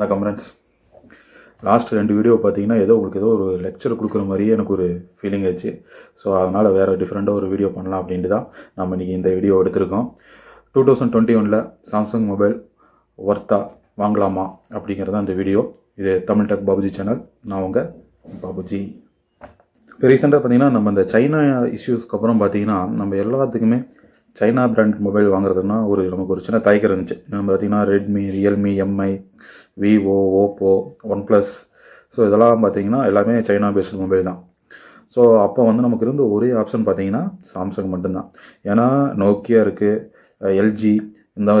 வணக்கம் friends last ரெண்டு video பார்த்தீங்கன்னா ஏதோ உங்களுக்கு ஏதோ ஒரு லெக்சர் கொடுக்குற மாதிரியே எனக்கு ஒரு ஃபீலிங் ஆச்சு ஸோ அதனால் வேறு டிஃப்ரெண்ட்டாக ஒரு வீடியோ பண்ணலாம் அப்படின்ட்டு தான் நம்ம இன்றைக்கி இந்த வீடியோ எடுத்திருக்கோம் டூ தௌசண்ட் டுவெண்ட்டி ஒனில் சாம்சங் மொபைல் ஒர்த்தா வாங்கலாமா அப்படிங்கிறத அந்த வீடியோ இது தமிழ் டெக் பாபுஜி சேனல் நான் உங்கள் பாபுஜி இப்போ ரீசெண்டாக பார்த்தீங்கன்னா நம்ம இந்த சைனா இஷ்யூஸ்க்கு அப்புறம் பார்த்தீங்கன்னா நம்ம எல்லாத்துக்குமே சைனா பிராண்ட் மொபைல் வாங்குறதுன்னா ஒரு நமக்கு ஒரு சின்ன தயக்கம் இருந்துச்சு நம்ம பார்த்திங்கன்னா Redmi Realme MI Vivo Oppo one plus so இதெல்லாம் பார்த்தீங்கன்னா எல்லாமே சைனா பேஸ்டு மொபைல் தான் ஸோ அப்போ வந்து நமக்கு இருந்த ஒரே ஆப்ஷன் பார்த்தீங்கன்னா சாம்சங் மட்டும்தான் ஏன்னா நோக்கியா இருக்குது எல்ஜி இந்த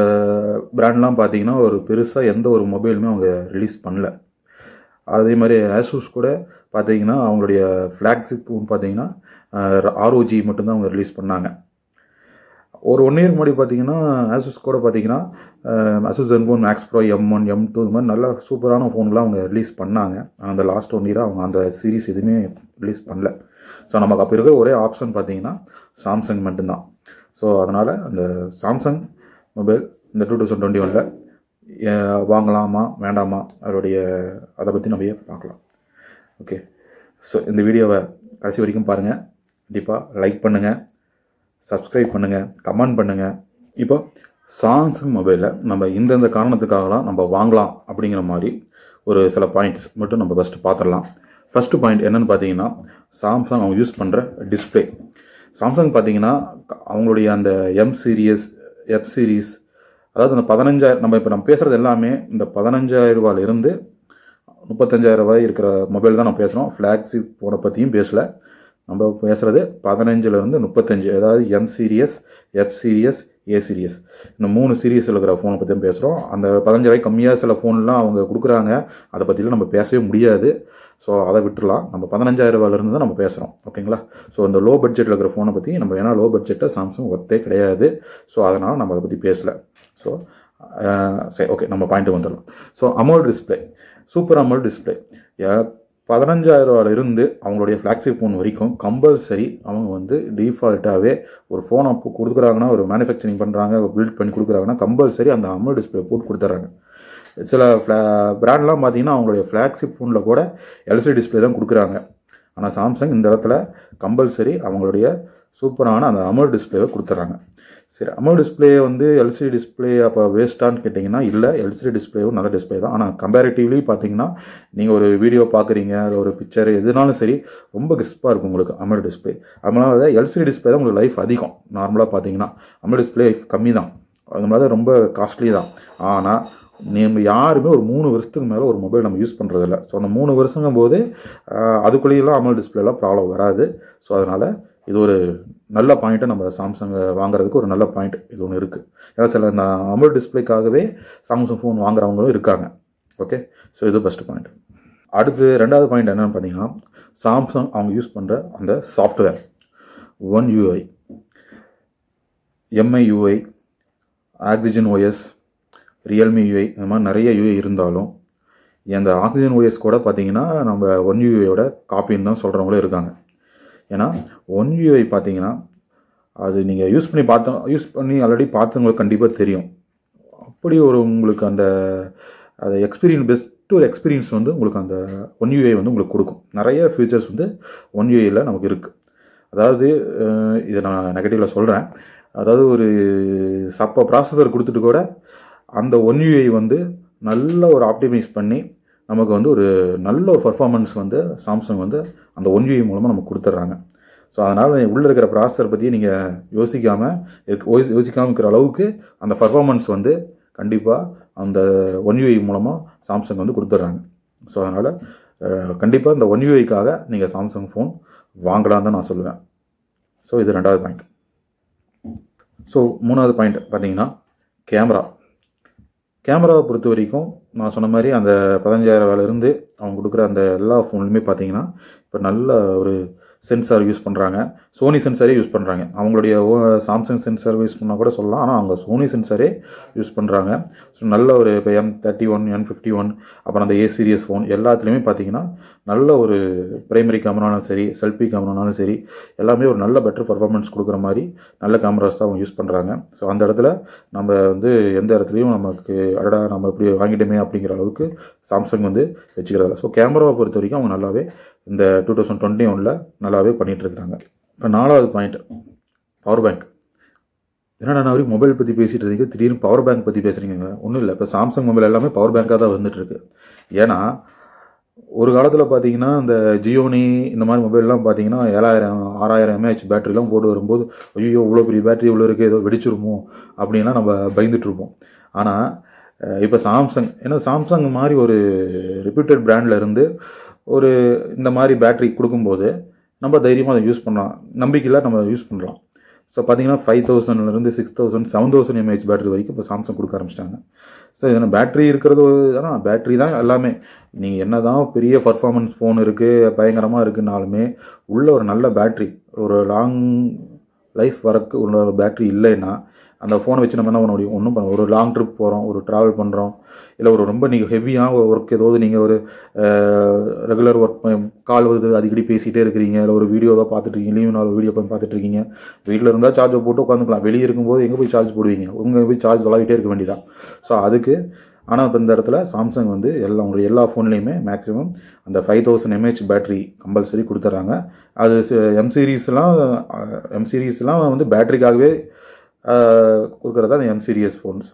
பிராண்ட்லாம் பார்த்தீங்கன்னா ஒரு பெருசாக எந்த ஒரு மொபைலுமே அவங்க ரிலீஸ் பண்ணல அதே மாதிரி ஆசூஸ் கூட பார்த்தீங்கன்னா அவங்களுடைய ஃப்ளாக்ஷிப்பும் பார்த்தீங்கன்னா ஆர்ஓஜி மட்டும்தான் அவங்க ரிலீஸ் பண்ணாங்க ஒரு ஒன் இயர் முன்னாடி பார்த்தீங்கன்னா ஆசஸ் கூட பார்த்தீங்கன்னா Asus Zenfone Max Pro M one M two இது மாதிரி நல்ல சூப்பரான ஃபோன்லாம் அவங்க ரிலீஸ் பண்ணாங்க ஆனால் அந்த லாஸ்ட் ஒன் இயராக அவங்க அந்த சீரிஸ் எதுவுமே ரிலீஸ் பண்ணல ஸோ நமக்கு அப்போ இருக்கிற ஒரே ஆப்ஷன் பார்த்தீங்கன்னா சாம்சங் மட்டும்தான் ஸோ அதனால் அந்த சாம்சங் மொபைல் இந்த டூ தௌசண்ட் டுவெண்ட்டி ஒனில் வாங்கலாமா வேண்டாமா அதோடைய அதை பற்றி நம்ம பார்க்கலாம் ஓகே ஸோ இந்த வீடியோவை கடைசி வரைக்கும் பாருங்கள் கண்டிப்பாக லைக் பண்ணுங்கள் சப்ஸ்கிரைப் பண்ணுங்கள் கமெண்ட் பண்ணுங்கள் இப்போ சாம்சங் மொபைலில் நம்ம இந்தந்த காரணத்துக்காகலாம் நம்ம வாங்கலாம் அப்படிங்கிற மாதிரி ஒரு சில பாயிண்ட்ஸ் மட்டும் நம்ம ஃபஸ்ட்டு பார்த்துடலாம் ஃபஸ்ட்டு பாயிண்ட் என்னென்னு பார்த்தீங்கன்னா சாம்சங் அவங்க யூஸ் பண்ணுற டிஸ்பிளே சாம்சங் பார்த்தீங்கன்னா அவங்களுடைய அந்த எம் சீரியஸ் எஃப் சீரீஸ் அதாவது இந்த பதினஞ்சாயிரம் நம்ம இப்போ நம்ம பேசுகிறது எல்லாமே இந்த பதினஞ்சாயிரம் ரூபாயிலிருந்து முப்பத்தஞ்சாயிரம் ரூபாய் இருக்கிற மொபைல் தான் நம்ம பேசுகிறோம் ஃப்ளாக்ஷிப் போனை பற்றியும் பேசலை நம்ம பேசுகிறது பதினஞ்சிலேருந்து முப்பத்தஞ்சு அதாவது M series F series A series இந்த மூணு சீரியஸில் இருக்கிற ஃபோனை பற்றி தான் பேசுகிறோம் அந்த பதினஞ்சு ரூபாய் கம்மியாக சில ஃபோன்லாம் அவங்க கொடுக்குறாங்க அதை பற்றிலாம் நம்ம பேசவே முடியாது ஸோ அதை விட்டுடலாம் நம்ம ரூபாயிலிருந்து தான் நம்ம பேசுகிறோம் ஓகேங்களா ஸோ இந்த லோ பட்ஜெட்டில் இருக்கிற ஃபோனை பற்றி நம்ம ஏன்னா லோ பட்ஜெட்டை சாம்சங் ஒர்த்தே கிடையாது ஸோ அதனால் நம்ம அதை பற்றி பேசலை ஸோ சரி ஓகே நம்ம பாயிண்ட்டு வந்துடலாம் so AMOLED display super AMOLED display இருந்து அவங்களுடைய ஃப்ளாக்ஷிப் ஃபோன் வரைக்கும் கம்பல்சரி அவங்க வந்து டிஃபால்ட்டாகவே ஒரு ஃபோன் அப்போ கொடுக்குறாங்கன்னா ஒரு மேனுஃபேக்சரிங் பண்ணுறாங்க பில்ட் பண்ணி கொடுக்குறாங்கன்னா கம்பல்சரி அந்த அமல் டிஸ்பிளே போட்டு கொடுத்துட்றாங்க சில ஃப்ளா ப்ராண்ட்லாம் பார்த்தீங்கன்னா அவங்களுடைய ஃப்ளாக்ஷிப் ஃபோனில் கூட எல்சிடி டிஸ்பிளே தான் கொடுக்குறாங்க ஆனால் சாம்சங் இந்த இடத்துல கம்பல்சரி அவங்களுடைய சூப்பரான அந்த அமல் டிஸ்பிளேவை கொடுத்துட்றாங்க சரி அமோ டிஸ்பிளே வந்து எல்சிடி டிஸ்பிளே அப்போ வேஸ்ட்டான்னு கேட்டிங்கன்னா இல்லை எல்சிடி டிஸ்பிளேவும் நல்ல டிஸ்பிளே தான் ஆனால் கம்பேரிட்டிவ்லி பார்த்தீங்கன்னா நீங்கள் ஒரு வீடியோ பார்க்குறீங்க ஒரு பிக்சர் எதுனாலும் சரி ரொம்ப கிறிஸ்பாக இருக்கும் உங்களுக்கு அமோ டிஸ்பிளே அதனால அதை எல்சிடி டிஸ்பிளே தான் உங்களுக்கு லைஃப் அதிகம் நார்மலாக பார்த்தீங்கன்னா அமோ டிஸ்பிளே கம்மி தான் அது மாதிரி ரொம்ப காஸ்ட்லி தான் ஆனால் நம்ம யாருமே ஒரு மூணு வருஷத்துக்கு மேலே ஒரு மொபைல் நம்ம யூஸ் பண்ணுறதில்ல ஸோ அந்த மூணு வருஷங்கும் போது அதுக்குள்ளேயெல்லாம் அமல் டிஸ்பிளேலாம் ப்ராப்ளம் வராது ஸோ அதனால் இது ஒரு நல்ல பாயிண்ட்டை நம்ம சாம்சங் வாங்குறதுக்கு ஒரு நல்ல பாயிண்ட் இது ஒன்று இருக்குது ஏதாவது சில இந்த அமல் டிஸ்பிளேக்காகவே சாம்சங் ஃபோன் வாங்குறவங்களும் இருக்காங்க ஓகே ஸோ இது பெஸ்ட் பாயிண்ட் அடுத்து ரெண்டாவது பாயிண்ட் என்னென்னு பார்த்தீங்கன்னா சாம்சங் அவங்க யூஸ் பண்ணுற அந்த software one UI MI UI oxygen OS Realme UI இந்த மாதிரி நிறைய யூஐ இருந்தாலும் அந்த ஆக்சிஜன் ஓஎஸ் கூட பார்த்தீங்கன்னா நம்ம ஒன் யூஐயோட காப்பின்னு தான் சொல்கிறவங்களும் இருக்காங்க ஏன்னா ஒன் யூஐ பார்த்தீங்கன்னா அது நீங்கள் யூஸ் பண்ணி பார்த்தோம் யூஸ் பண்ணி ஆல்ரெடி பார்த்தவங்களுக்கு கண்டிப்பாக தெரியும் அப்படி ஒரு உங்களுக்கு அந்த அது எக்ஸ்பீரியன்ஸ் பெஸ்ட் ஒரு எக்ஸ்பீரியன்ஸ் வந்து உங்களுக்கு அந்த ஒன் யூஐ வந்து உங்களுக்கு கொடுக்கும் நிறைய ஃபீச்சர்ஸ் வந்து ஒன் யூஐயில் நமக்கு இருக்குது அதாவது இதை நான் நெகட்டிவில் சொல்கிறேன் அதாவது ஒரு சப்போ ப்ராசஸர் கொடுத்துட்டு கூட அந்த ஒன் யூஐ வந்து நல்ல ஒரு ஆப்டிமைஸ் பண்ணி நமக்கு வந்து ஒரு நல்ல ஒரு பர்ஃபார்மன்ஸ் வந்து சாம்சங் வந்து அந்த ஒன் யூஇ மூலமாக நமக்கு கொடுத்துட்றாங்க ஸோ அதனால் உள்ளே இருக்கிற ப்ராசஸர் பற்றி நீங்கள் யோசிக்காமல் இருக்க யோசிக்காமல் இருக்கிற அளவுக்கு அந்த பர்ஃபார்மன்ஸ் வந்து கண்டிப்பாக அந்த ஒன் யூஐ மூலமாக சாம்சங் வந்து கொடுத்துட்றாங்க ஸோ அதனால் கண்டிப்பாக இந்த ஒன் யூஐக்காக நீங்கள் சாம்சங் ஃபோன் வாங்கலாம் தான் நான் சொல்லுவேன் ஸோ இது ரெண்டாவது பாயிண்ட் ஸோ மூணாவது பாயிண்ட் பார்த்தீங்கன்னா கேமரா கேமராவை பொறுத்த வரைக்கும் நான் சொன்ன மாதிரி அந்த பதினஞ்சாயிரம் இருந்து அவங்க கொடுக்குற அந்த எல்லா ஃபோன்லையுமே பார்த்தீங்கன்னா இப்போ நல்ல ஒரு சென்சார் யூஸ் பண்ணுறாங்க சோனி சென்சரே யூஸ் பண்ணுறாங்க அவங்களுடைய சாம்சங் சென்சார் யூஸ் பண்ணால் கூட சொல்லலாம் ஆனால் அவங்க சோனி சென்சரே யூஸ் பண்ணுறாங்க ஸோ நல்ல ஒரு இப்போ M thirty one M fifty one அப்புறம் அந்த ஏ சீரியஸ் ஃபோன் எல்லாத்துலேயுமே பார்த்தீங்கன்னா நல்ல ஒரு பிரைமரி கேமரானாலும் சரி செல்ஃபி கேமரானாலும் சரி எல்லாமே ஒரு நல்ல பெட்டர் பர்ஃபார்மன்ஸ் கொடுக்குற மாதிரி நல்ல கேமராஸ் தான் அவங்க யூஸ் பண்ணுறாங்க ஸோ அந்த இடத்துல நம்ம வந்து எந்த இடத்துலையும் நமக்கு அடடா நம்ம இப்படி வாங்கிட்டோமே அப்படிங்கிற அளவுக்கு சாம்சங் வந்து வச்சுக்கிறதில்ல ஸோ கேமராவை பொறுத்த வரைக்கும் அவங்க நல்லாவே இந்த டூ தௌசண்ட் டுவெண்ட்டி ஒனில் நல்லாவே பண்ணிகிட்ருக்குறாங்க இப்போ நாலாவது பாயிண்ட் பவர் பேங்க் என்னென்ன நான் வரைக்கும் மொபைல் பற்றி பேசிகிட்டு இருந்தீங்க திடீர்னு பவர் பேங்க் பற்றி பேசுகிறீங்க ஒன்றும் இல்லை இப்போ சாம்சங் மொபைல் எல்லாமே பவர் பேங்க்காக தான் வந்துட்டுருக்கு ஏன்னா ஒரு காலத்தில் பார்த்தீங்கன்னா இந்த ஜியோனி இந்த மாதிரி மொபைல்லாம் பார்த்தீங்கன்னா ஏழாயிரம் ஆறாயிரம் எம்ஏஹெச் பேட்டரிலாம் போட்டு வரும்போது ஐயோ இவ்வளோ பெரிய பேட்டரி இவ்வளோ இருக்குது ஏதோ வெடிச்சிருமோ அப்படின்லாம் நம்ம பயந்துட்டுருப்போம் ஆனால் இப்போ சாம்சங் ஏன்னா சாம்சங் மாதிரி ஒரு ரெப்யூட்டட் பிராண்டில் இருந்து ஒரு இந்த மாதிரி பேட்ரி கொடுக்கும்போது நம்ம தைரியமாக அதை யூஸ் பண்ணலாம் நம்பிக்கையில் நம்ம யூஸ் பண்ணலாம் ஸோ பார்த்தீங்கன்னா ஃபைவ் தௌசண்ட்லேருந்து six thousand seven thousand mAh battery வரைக்கும் இப்போ சாம்சங் கொடுக்க ஆரம்பிச்சிட்டாங்க ஸோ இதில் பேட்ரி இருக்கிறது ஆனால் பேட்ரி தான் எல்லாமே நீங்கள் என்ன தான் பெரிய பர்ஃபார்மன்ஸ் ஃபோன் இருக்குது பயங்கரமாக இருக்குனாலுமே உள்ள ஒரு நல்ல பேட்ரி ஒரு லாங் லைஃப் வரக்கு உள்ள ஒரு பேட்ரி இல்லைன்னா அந்த ஃபோனை வச்சு நம்ம என்ன பண்ண முடியும் ஒன்றும் பண்ண ஒரு லாங் ட்ரிப் போகிறோம் ஒரு ட்ராவல் பண்ணுறோம் இல்லை ஒரு ரொம்ப நீங்கள் ஹெவியாக ஒர்க் ஏதாவது நீங்கள் ஒரு ரெகுலர் ஒர்க் கால் வருது அடிக்கடி பேசிகிட்டே இருக்கிறீங்க இல்லை ஒரு வீடியோ தான் பார்த்துட்ருக்கீங்க லீவ் நாள் வீடியோ பார்த்து பார்த்துட்ருக்கீங்க வீட்டில் இருந்தால் சார்ஜை போட்டு உட்காந்துக்கலாம் வெளியே இருக்கும்போது எங்கே போய் சார்ஜ் போடுவீங்க உங்கள் போய் சார்ஜ் தொலாகிட்டே இருக்க வேண்டியதான் ஸோ அதுக்கு ஆனால் இப்போ இந்த இடத்துல சாம்சங் வந்து எல்லா உங்களுடைய எல்லா ஃபோன்லேயுமே மேக்ஸிமம் அந்த five thousand mAh battery compulsory கொடுத்துட்றாங்க அது எம் சீரீஸ்லாம் எம் சீரீஸ்லாம் வந்து பேட்ரிக்காகவே கொடுக்குறது தான் எம் சீரியஸ் ஃபோன்ஸ்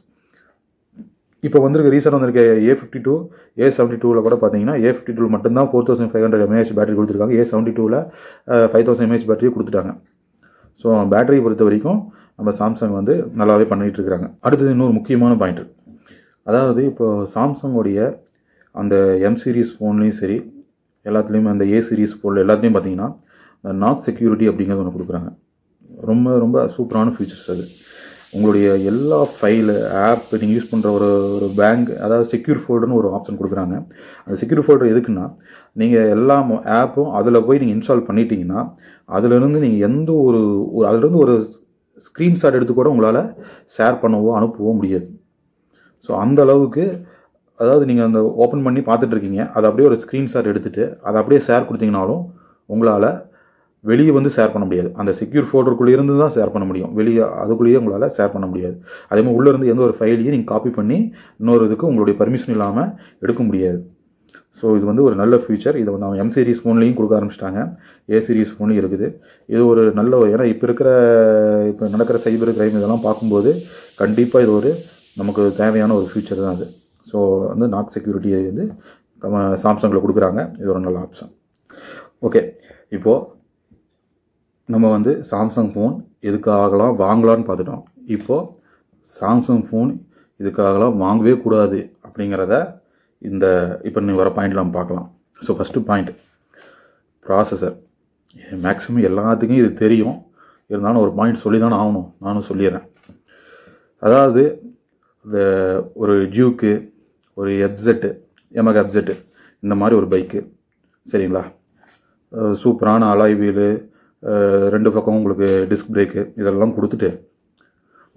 இப்போ வந்திருக்க ரீசெண்ட் வந்திருக்க A fifty two A seventy டூவில் கூட பார்த்தீங்கன்னா ஏ ஃபிஃப்டி டூ மட்டும்தான் four thousand five hundred mAh battery கொடுத்துருக்காங்க ஏ செவன்டி டூவில் ஃபைவ் தௌசண்ட் எம்ஏஹெச் பேட்டரி கொடுத்துட்டாங்க ஸோ பேட்டரி பொறுத்த வரைக்கும் நம்ம சாம்சங் வந்து நல்லாவே பண்ணிகிட்டு இருக்கிறாங்க அடுத்தது இன்னொரு முக்கியமான பாயிண்ட் அதாவது இப்போது சாம்சங்கோடைய அந்த எம் சீரீஸ் ஃபோன்லேயும் சரி எல்லாத்துலேயுமே அந்த ஏ சீரீஸ் ஃபோனில் எல்லாத்துலேயும் பார்த்தீங்கன்னா நாக் செக்யூரிட்டி அப்படிங்கிறது ஒன்று கொடுக்குறாங்க ரொம்ப ரொம்ப சூப்பரான ஃபீச்சர்ஸ் அது உங்களுடைய எல்லா ஃபைலு ஆப் நீங்கள் யூஸ் பண்ணுற ஒரு ஒரு பேங்க் அதாவது செக்யூர் ஃபோல்டர்னு ஒரு ஆப்ஷன் கொடுக்குறாங்க அந்த செக்யூர் ஃபோல்டர் எதுக்குன்னா நீங்கள் எல்லா ஆப்பும் அதில் போய் நீங்கள் இன்ஸ்டால் பண்ணிட்டீங்கன்னா அதிலிருந்து நீங்கள் எந்த ஒரு ஒரு அதிலிருந்து ஒரு ஸ்க்ரீன்ஷாட் எடுத்து கூட உங்களால் ஷேர் பண்ணவோ அனுப்பவோ முடியாது ஸோ அந்த அளவுக்கு அதாவது நீங்கள் அந்த ஓப்பன் பண்ணி பார்த்துட்ருக்கீங்க அதை அப்படியே ஒரு ஸ்க்ரீன்ஷாட் எடுத்துகிட்டு அதை அப்படியே ஷேர் கொடுத்தீங்கனாலும் உங்களால் வெளியே வந்து ஷேர் பண்ண முடியாது அந்த செக்யூர் ஃபோல்டருக்குள்ளே இருந்து தான் ஷேர் பண்ண முடியும் வெளியே அதுக்குள்ளேயே உங்களால் ஷேர் பண்ண முடியாது அதே மாதிரி உள்ளேருந்து எந்த ஒரு ஃபைலையும் நீங்கள் காப்பி பண்ணி இன்னொரு இதுக்கு உங்களுடைய பர்மிஷன் இல்லாமல் எடுக்க முடியாது ஸோ இது வந்து ஒரு நல்ல ஃபியூச்சர் இதை வந்து அவங்க எம் சீரிஸ் ஃபோன்லேயும் கொடுக்க ஆரம்பிச்சிட்டாங்க ஏ சீரிஸ் ஃபோன்லையும் இருக்குது இது ஒரு நல்ல ஒரு ஏன்னா இப்போ இருக்கிற இப்போ நடக்கிற சைபர் கிரைம் இதெல்லாம் பார்க்கும்போது கண்டிப்பாக இது ஒரு நமக்கு தேவையான ஒரு ஃபியூச்சர் தான் அது ஸோ வந்து நாக் செக்யூரிட்டியை வந்து சாம்சங்கில் கொடுக்குறாங்க இது ஒரு நல்ல ஆப்ஷன் ஓகே இப்போது நம்ம வந்து சாம்சங் ஃபோன் எதுக்காகலாம் வாங்கலான்னு பார்த்துட்டோம் இப்போது சாம்சங் ஃபோன் இதுக்காகலாம் வாங்கவே கூடாது அப்படிங்கிறத இந்த இப்போ நீங்கள் வர பாயிண்ட்லாம் நம்ம பார்க்கலாம் so first point processor maximum எல்லாத்துக்கும் இது தெரியும் இருந்தாலும் ஒரு பாயிண்ட் சொல்லி தானே ஆகணும் நானும் சொல்லிடுறேன் அதாவது இந்த ஒரு டியூக்கு ஒரு எப்செட்டு எமக் எப்செட்டு இந்த மாதிரி ஒரு பைக்கு சரிங்களா சூப்பரான அலாய் வீலு ரெண்டு பக்கம் உங்களுக்கு டிஸ்க் பிரேக்கு இதெல்லாம் கொடுத்துட்டு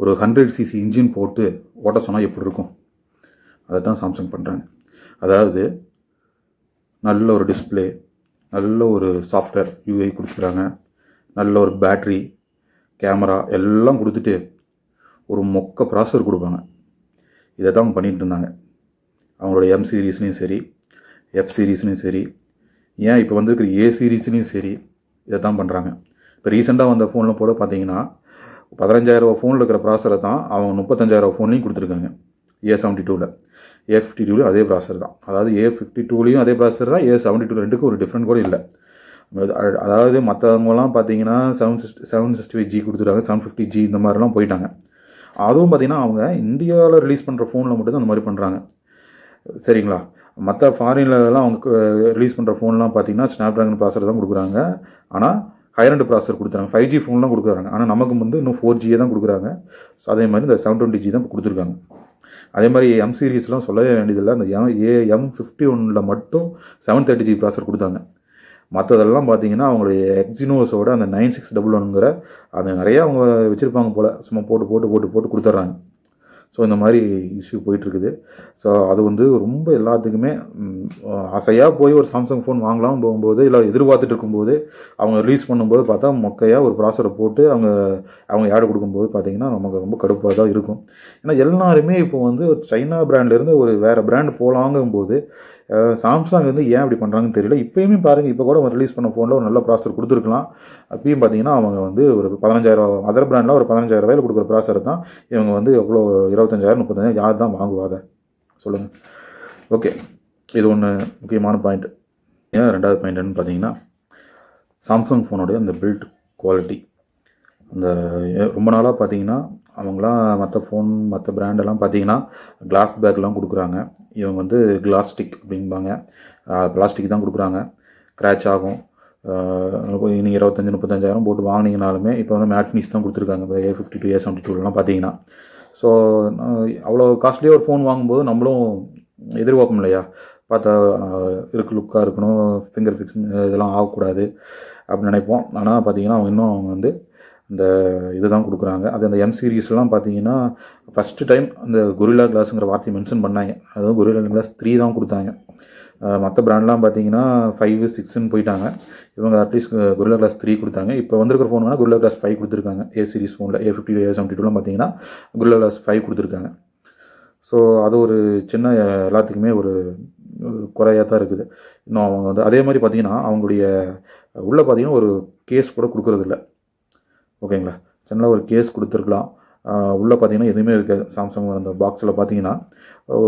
ஒரு ஹண்ட்ரட் சிசி இன்ஜின் போட்டு ஓட்ட சொன்னால் எப்படி இருக்கும் அதை தான் சாம்சங் பண்ணுறாங்க அதாவது நல்ல ஒரு டிஸ்பிளே நல்ல ஒரு சாஃப்ட்வேர் யூஐ கொடுக்குறாங்க நல்ல ஒரு பேட்ரி கேமரா எல்லாம் கொடுத்துட்டு ஒரு மொக்க ப்ராசர் கொடுப்பாங்க இதை தான் பண்ணிகிட்டு இருந்தாங்க அவங்களோட எம் சீரீஸ்லேயும் சரி எஃப் சீரீஸ்லேயும் சரி ஏன் இப்போ வந்திருக்கிற ஏ சீரீஸ்லேயும் சரி இதை தான் பண்ணுறாங்க இப்போ ரீசெண்டாக வந்த ஃபோனில் போட பார்த்தீங்கன்னா பதினஞ்சாயிரரூவா ஃபோனில் இருக்கிற ப்ராசரை தான் அவங்க முப்பத்தஞ்சாயிரரூவா ஃபோன்லேயும் கொடுத்துருக்காங்க ஏ செவன்ட்டி டூவில் ஏ ஃபிஃப்டி டூலையும் அதே ப்ராசர் தான் அதாவது ஏ ஃபிஃப்டி டூலேயும் அதே ப்ராசர் தான் ஏ செவன்ட்டி டூ ரெண்டுக்கும் ஒரு டிஃப்ரெண்ட் கூட இல்லை அதாவது மற்றவங்கலாம் பார்த்தீங்கன்னா seven sixty seven sixty five G கொடுத்துருக்காங்க செவன் ஃபிஃப்டி ஜி இந்த மாதிரிலாம் போயிட்டாங்க அதுவும் பார்த்தீங்கன்னா அவங்க இந்தியாவில் ரிலீஸ் பண்ணுற ஃபோனில் மட்டும்தான் அந்த மாதிரி பண்ணுறாங்க சரிங்களா மற்ற ஃபாரின்லலாம் அவங்க ரிலீஸ் பண்ணுற ஃபோன்லாம் பார்த்தீங்கன்னா ஸ்னாப்ட்ராகன் ப்ராசர் தான் கொடுக்குறாங்க ஆனால் ஹையர் ப்ராசர் கொடுத்துறாங்க ஃபைவ் ஜி ஃபோன்லாம் கொடுக்குறாங்க ஆனால் நமக்கு வந்து இன்னும் ஃபோர் ஜியே தான் கொடுக்குறாங்க ஸோ அதே மாதிரி இந்த செவன் டுவெண்ட்டி ஜி தான் கொடுத்துருக்காங்க அதே மாதிரி எம் சீரீஸ்லாம் சொல்லவே வேண்டியதில்லை அந்த எம் ஏ எம் ஃபிஃப்டி ஒனில் மட்டும் செவன் தேர்ட்டி ஜி ப்ராசர் கொடுத்தாங்க மற்றதெல்லாம் பார்த்தீங்கன்னா அவங்களுடைய எக்ஸினோஸோட அந்த நைன் சிக்ஸ் டபுள் ஒன்னுங்கிற அதை நிறையா அவங்க வச்சுருப்பாங்க போல் சும்மா போட்டு போட்டு போட்டு போட்டு கொடுத்துட்றாங்க ஸோ இந்த மாதிரி இஷ்யூ போயிட்டுருக்குது ஸோ அது வந்து ரொம்ப எல்லாத்துக்குமே ஆசையாக போய் ஒரு சாம்சங் ஃபோன் வாங்கலாம் போகும்போது இல்லை எதிர்பார்த்துட்டு இருக்கும்போது அவங்க ரிலீஸ் பண்ணும்போது பார்த்தா மொக்கையாக ஒரு ப்ராசரை போட்டு அவங்க அவங்க ஆடு கொடுக்கும்போது பார்த்திங்கன்னா நமக்கு ரொம்ப கடுப்பாக தான் இருக்கும் ஏன்னா எல்லாருமே இப்போ வந்து சைனா பிராண்ட்லேருந்து ஒரு வேறு பிராண்ட் போகலாங்கும்போது சாம்சங் வந்து ஏன் அப்படி பண்ணுறாங்கன்னு தெரியல இப்போயுமே பாருங்கள் இப்போ கூட ரிலீஸ் பண்ண ஃபோனில் ஒரு நல்ல ப்ராசர் கொடுத்துருக்கலாம் அப்பயும் பார்த்தீங்கன்னா அவங்க வந்து ஒரு பதினஞ்சாயிரம் அதர் பிராண்டில் ஒரு பதினஞ்சாயிரம் ரூபாயில் கொடுக்குற ப்ராசர் தான் இவங்க வந்து எவ்வளோ இருபத்தஞ்சாயிரம் முப்பத்தஞ்சாயிரம் யார் தான் வாங்குவாத சொல்லுங்கள் ஓகே இது ஒன்று முக்கியமான பாயிண்ட் ஏன் ரெண்டாவது பாயிண்ட் என்னன்னு பார்த்தீங்கன்னா சாம்சங் ஃபோனுடைய அந்த பில்ட் குவாலிட்டி அந்த ரொம்ப நாளாக பார்த்தீங்கன்னா அவங்களாம் மற்ற ஃபோன் மற்ற பிராண்டெல்லாம் பார்த்தீங்கன்னா கிளாஸ் பேக்லாம் கொடுக்குறாங்க இவங்க வந்து கிளாஸ்டிக் அப்படிம்பாங்க பிளாஸ்டிக் தான் கொடுக்குறாங்க க்ராச் ஆகும் நீங்கள் இருபத்தஞ்சி முப்பத்தஞ்சாயிரம் போட்டு வாங்கினீங்கனாலுமே இப்போ வந்து ஃபினிஷ் தான் கொடுத்துருக்காங்க இப்போ A fifty two A seventy டூலாம் பார்த்தீங்கன்னா ஸோ அவ்வளோ காஸ்ட்லியாக ஒரு ஃபோன் வாங்கும்போது நம்மளும் எதிர்பார்ப்போம் இல்லையா பார்த்தா இருக்கு லுக்காக இருக்கணும் ஃபிங்கர் ஃபிக்ஸ் இதெல்லாம் ஆகக்கூடாது அப்படின்னு நினைப்போம் ஆனால் பார்த்தீங்கன்னா அவங்க இன்னும் அவங்க வந்து இந்த இது தான் கொடுக்குறாங்க அது அந்த எம் சீரீஸ்லாம் பார்த்தீங்கன்னா ஃபஸ்ட்டு டைம் அந்த குரிலா கிளாஸுங்கிற வார்த்தையை மென்ஷன் பண்ணாங்க அதுவும் குரிலா கிளாஸ் த்ரீ தான் கொடுத்தாங்க மற்ற ப்ராண்ட்லாம் பார்த்தீங்கன்னா ஃபைவ் சிக்ஸ்ன்னு போயிட்டாங்க இவங்க அட்லீஸ்ட் குருலா கிளாஸ் த்ரீ கொடுத்தாங்க இப்போ வந்திருக்கிற ஃபோன் வேணால் குருலா கிளாஸ் ஃபைவ் கொடுத்துருக்காங்க ஏ சீரிஸ் ஃபோனில் ஏ ஃபிஃப்டி ஏ செவன்டி டூலாம் பார்த்தீங்கன்னா குருலா கிளாஸ் ஃபைவ் கொடுத்துருக்காங்க ஸோ அது ஒரு சின்ன எல்லாத்துக்குமே ஒரு குறையாக தான் இருக்குது இன்னும் அவங்க வந்து அதே மாதிரி பார்த்தீங்கன்னா அவங்களுடைய உள்ளே பார்த்தீங்கன்னா ஒரு கேஸ் கூட கொடுக்குறதில்ல ஓகேங்களா சின்னதாக ஒரு கேஸ் கொடுத்துருக்கலாம் உள்ளே பார்த்தீங்கன்னா எதுவுமே இருக்காது சாம்சங் அந்த பாக்ஸில் பார்த்தீங்கன்னா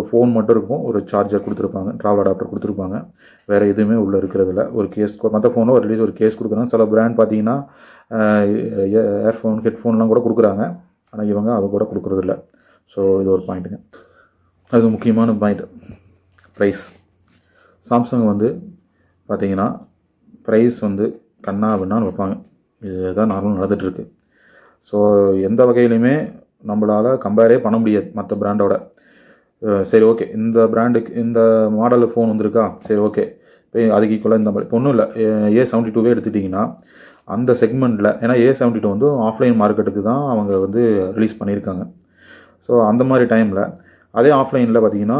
ஃபோன் மட்டும் இருக்கும் ஒரு சார்ஜர் கொடுத்துருப்பாங்க ட்ராவல் அடாப்டர் கொடுத்துருப்பாங்க வேறு எதுவுமே உள்ளே இருக்கிறதில்ல ஒரு கேஸ் மற்ற ஃபோனில் ஒரு ரிலீஸ் ஒரு கேஸ் கொடுக்குறாங்க சில ப்ராண்ட் பார்த்தீங்கன்னா ஏர்ஃபோன் ஹெட்ஃபோன்லாம் கூட கொடுக்குறாங்க ஆனால் இவங்க அதை கூட கொடுக்குறதில்ல ஸோ இது ஒரு பாயிண்ட்டுங்க அது முக்கியமான பாயிண்ட் ப்ரைஸ் சாம்சங் வந்து பார்த்திங்கன்னா ப்ரைஸ் வந்து கண்ணா அப்படின்னா வைப்பாங்க இதுதான் நார்மலாக நடந்துகிட்ருக்கு ஸோ எந்த வகையிலையுமே நம்மளால் கம்பேரே பண்ண முடியாது மற்ற பிராண்டோட சரி ஓகே இந்த பிராண்டுக்கு இந்த மாடலு ஃபோன் வந்திருக்கா சரி ஓகே இப்போ அதுக்கு ஈக்குவலாக இந்த மாதிரி இப்போ ஒன்றும் இல்லை ஏ செவன்ட்டி டூவே எடுத்துட்டிங்கன்னா அந்த செக்மெண்ட்டில் ஏன்னா ஏ செவன்ட்டி டூ வந்து ஆஃப்லைன் மார்க்கெட்டுக்கு தான் அவங்க வந்து ரிலீஸ் பண்ணியிருக்காங்க ஸோ அந்த மாதிரி டைமில் அதே ஆஃப்லைனில் பார்த்தீங்கன்னா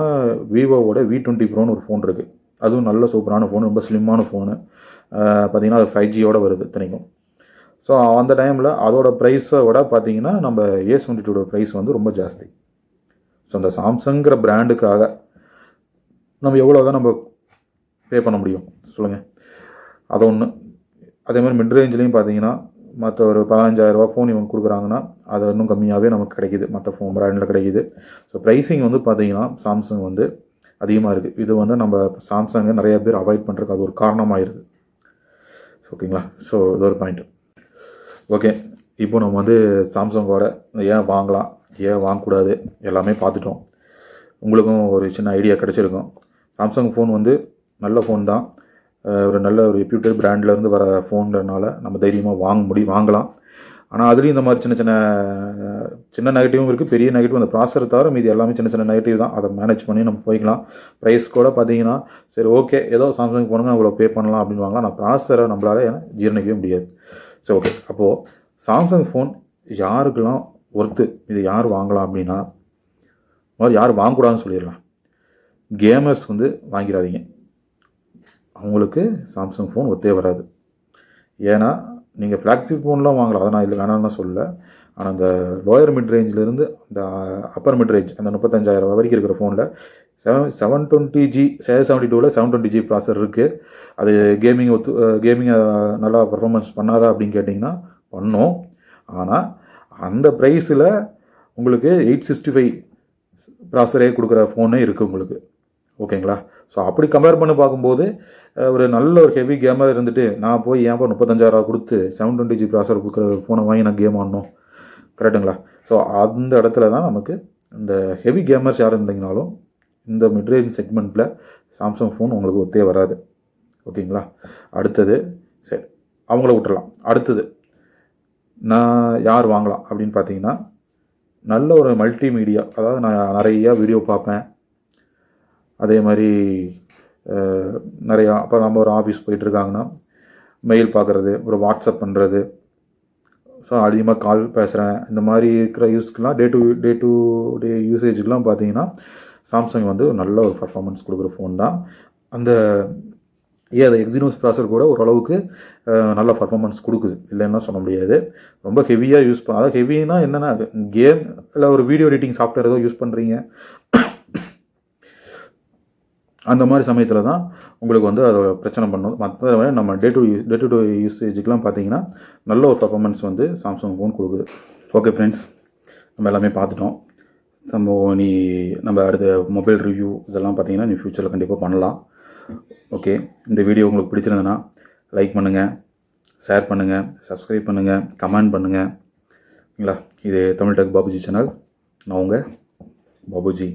விவோவோட வி டுவெண்ட்டி ப்ரோன்னு ஒரு ஃபோன் இருக்குது அதுவும் நல்ல சூப்பரான ஃபோன் ரொம்ப ஸ்லிம்மான ஃபோனு பார்த்திங்கன்னா அது ஃபைவ் ஜியோட வருது இத்தனைக்கும் ஸோ அந்த டைமில் அதோடய ப்ரைஸை விட பார்த்தீங்கன்னா நம்ம ஏ செவன்டி டூட ப்ரைஸ் வந்து ரொம்ப ஜாஸ்தி ஸோ அந்த சாம்சங்கிற பிராண்டுக்காக நம்ம எவ்வளோ தான் நம்ம பே பண்ண முடியும் சொல்லுங்கள் அது ஒன்று அதே மாதிரி மிட் ரேஞ்சிலையும் பார்த்தீங்கன்னா மற்ற ஒரு பதினஞ்சாயிரரூபா ஃபோன் இவங்க கொடுக்குறாங்கன்னா அது இன்னும் கம்மியாகவே நமக்கு கிடைக்கிது மற்ற ஃபோன் பிராண்டில் கிடைக்கிது ஸோ ப்ரைஸிங் வந்து பார்த்திங்கன்னா சாம்சங் வந்து அதிகமாக இருக்குது இது வந்து நம்ம சாம்சங்கை நிறைய பேர் அவாய்ட் பண்ணுறதுக்கு அது ஒரு காரணமாகிருது ஓகேங்களா ஸோ இது ஒரு பாயிண்ட்டு ஓகே இப்போ நம்ம வந்து சாம்சங்கோட ஏன் வாங்கலாம் ஏன் வாங்கக்கூடாது எல்லாமே பார்த்துட்டோம் உங்களுக்கும் ஒரு சின்ன ஐடியா கிடச்சிருக்கும் சாம்சங் ஃபோன் வந்து நல்ல ஃபோன் தான் ஒரு நல்ல ஒரு ரெப்யூட்டட் பிராண்ட்லேருந்து வர ஃபோன்றனால நம்ம தைரியமாக வாங்க முடியும் வாங்கலாம் ஆனால் அதுலேயும் இந்த மாதிரி சின்ன சின்ன சின்ன நெகட்டிவும் இருக்குது பெரிய நெகட்டிவ் அந்த ப்ராசர் தவிர மீது எல்லாமே சின்ன சின்ன நெகட்டிவ் தான் அதை மேனேஜ் பண்ணி நம்ம போய்க்கலாம் ப்ரைஸ் கூட பார்த்தீங்கன்னா சரி ஓகே ஏதோ சாம்சங் ஃபோனுங்க அவ்வளோ பே பண்ணலாம் அப்படின்னு வாங்கலாம் ஆனால் ப்ராசரை நம்மளால் ஜீரணிக்கவே முடியாது சரி ஓகே அப்போது சாம்சங் ஃபோன் யாருக்கெல்லாம் ஒர்த்து இது யார் வாங்கலாம் அப்படின்னா மாதிரி யார் வாங்கக்கூடாதுன்னு சொல்லிடலாம் கேமர்ஸ் வந்து வாங்கிடாதீங்க அவங்களுக்கு சாம்சங் ஃபோன் ஒத்தே வராது ஏன்னா நீங்கள் ஃப்ளாக்ஷிப் ஃபோன்லாம் வாங்கலாம் அதை நான் இதில் வேணாம்னு சொல்லலை ஆனால் அந்த லோயர் மிட் ரேஞ்சிலேருந்து அந்த அப்பர் மிட் ரேஞ்ச் அந்த முப்பத்தஞ்சாயிரம் ரூபா வரைக்கும் இருக்கிற ஃபோனில் செவன் செவன் டுவெண்ட்டி ஜி சேர் செவன்ட்டி டூவில் செவன் டுவெண்ட்டி ஜி ப்ராசர் இருக்குது அது கேமிங் ஒத்து கேமிங்கை நல்லா பர்ஃபார்மன்ஸ் பண்ணாதா அப்படின்னு கேட்டிங்கன்னா பண்ணோம் ஆனால் அந்த ப்ரைஸில் உங்களுக்கு எயிட் சிக்ஸ்டி ஃபைவ் ப்ராசரே கொடுக்குற ஃபோனே இருக்குது உங்களுக்கு ஓகேங்களா ஸோ அப்படி கம்பேர் பண்ணி பார்க்கும்போது ஒரு நல்ல ஒரு ஹெவி கேமாக இருந்துட்டு நான் போய் போய் முப்பத்தஞ்சாயிரம் கொடுத்து செவன் டுவெண்ட்டி ஜி ப்ராசர் கொடுக்குற ஃபோனை வாங்கி நான் கேம் ஆடணும் கரெக்டுங்களா ஸோ அந்த இடத்துல தான் நமக்கு இந்த ஹெவி கேமர்ஸ் யார் இருந்தீங்கனாலும் இந்த மிட்ரேஞ்ச் செக்மெண்ட்டில் சாம்சங் ஃபோன் உங்களுக்கு ஒத்தே வராது ஓகேங்களா அடுத்தது சரி அவங்கள விட்டுடலாம் அடுத்தது நான் யார் வாங்கலாம் அப்படின்னு பார்த்தீங்கன்னா நல்ல ஒரு மல்டி மீடியா அதாவது நான் நிறையா வீடியோ பார்ப்பேன் அதே மாதிரி நிறையா இப்போ நம்ம ஒரு ஆஃபீஸ் போயிட்டுருக்காங்கன்னா மெயில் பார்க்குறது ஒரு வாட்ஸ்அப் பண்ணுறது ஸோ அதிகமாக கால் பேசுகிறேன் இந்த மாதிரி இருக்கிற யூஸ்க்கெலாம் day to day to day யூசேஜுக்கெலாம் பார்த்தீங்கன்னா சாம்சங் வந்து நல்ல ஒரு பர்ஃபார்மன்ஸ் கொடுக்குற ஃபோன் தான் அந்த ஏ அது எக்ஸினோஸ் ப்ராசர் கூட ஓரளவுக்கு நல்ல பர்ஃபார்மன்ஸ் கொடுக்குது இல்லைன்னா சொல்ல முடியாது ரொம்ப ஹெவியாக யூஸ் பண்ண அதாவது ஹெவின்னா என்னென்னா கேம் இல்லை ஒரு வீடியோ எடிட்டிங் சாஃப்ட்வேர் ஏதோ யூஸ் பண்ணுறீங்க அந்த மாதிரி சமயத்தில் தான் உங்களுக்கு வந்து அதை பிரச்சனை பண்ணும் மற்ற நம்ம day to day to day யூசேஜுக்கெலாம் பார்த்தீங்கன்னா நல்ல ஒரு பர்ஃபார்மன்ஸ் வந்து சாம்சங் ஃபோன் கொடுக்குது ஓகே ஃப்ரெண்ட்ஸ் நம்ம எல்லாமே பார்த்துட்டோம் நம்ம நீ நம்ம அடுத்த மொபைல் ரிவ்யூ இதெல்லாம் பார்த்தீங்கன்னா நீ ஃப்யூச்சரில் கண்டிப்பாக பண்ணலாம் ஓகே இந்த வீடியோ உங்களுக்கு பிடிச்சிருந்ததுன்னா லைக் பண்ணுங்கள் ஷேர் பண்ணுங்கள் சப்ஸ்கிரைப் பண்ணுங்கள் கமெண்ட் பண்ணுங்கள் ஓகேங்களா இது தமிழ் டெக் பாபுஜி சேனல் நான் உங்கள் பாபுஜி